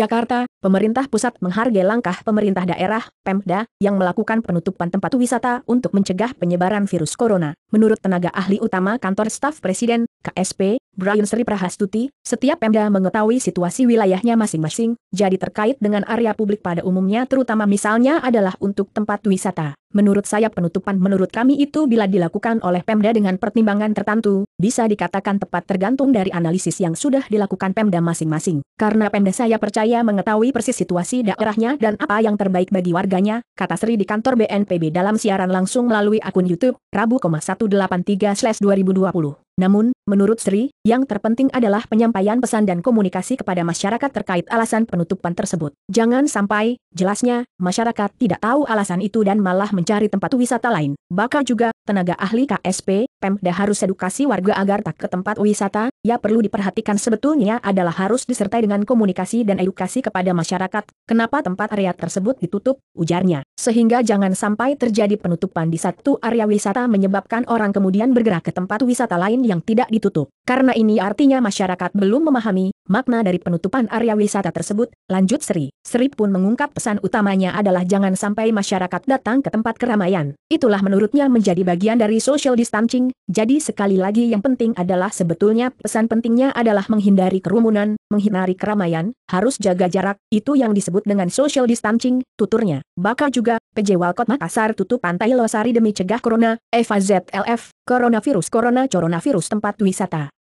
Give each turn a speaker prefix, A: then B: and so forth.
A: Jakarta, pemerintah pusat menghargai langkah pemerintah daerah, Pemda, yang melakukan penutupan tempat wisata untuk mencegah penyebaran virus corona. Menurut tenaga ahli utama kantor staf presiden, KSP, Brian Sri Prahastuti, setiap Pemda mengetahui situasi wilayahnya masing-masing, jadi terkait dengan area publik pada umumnya terutama misalnya adalah untuk tempat wisata. Menurut saya penutupan menurut kami itu bila dilakukan oleh Pemda dengan pertimbangan tertentu, bisa dikatakan tepat tergantung dari analisis yang sudah dilakukan Pemda masing-masing. Karena Pemda saya percaya mengetahui persis situasi daerahnya dan apa yang terbaik bagi warganya, kata Sri di kantor BNPB dalam siaran langsung melalui akun YouTube, Rabu 1 183-2020. Namun, menurut Sri, yang terpenting adalah penyampaian pesan dan komunikasi kepada masyarakat terkait alasan penutupan tersebut. Jangan sampai, jelasnya, masyarakat tidak tahu alasan itu dan malah mencari tempat wisata lain. bahkan juga, tenaga ahli KSP, Pemda harus edukasi warga agar tak ke tempat wisata, ya perlu diperhatikan sebetulnya adalah harus disertai dengan komunikasi dan edukasi kepada masyarakat, kenapa tempat area tersebut ditutup, ujarnya. Sehingga jangan sampai terjadi penutupan di satu area wisata menyebabkan orang kemudian bergerak ke tempat wisata lain yang tidak ditutup. Karena ini artinya masyarakat belum memahami makna dari penutupan area wisata tersebut, lanjut Sri. Sri pun mengungkap pesan utamanya adalah jangan sampai masyarakat datang ke tempat keramaian. Itulah menurutnya menjadi bagian dari social distancing, jadi sekali lagi yang penting adalah sebetulnya pesan pentingnya adalah menghindari kerumunan, menghindari keramaian, harus jaga jarak, itu yang disebut dengan social distancing, tuturnya. Bahkan juga, PJ Walkot Makassar tutup pantai Losari demi cegah corona, Eva ZLF, coronavirus corona coronavirus tempat wisata.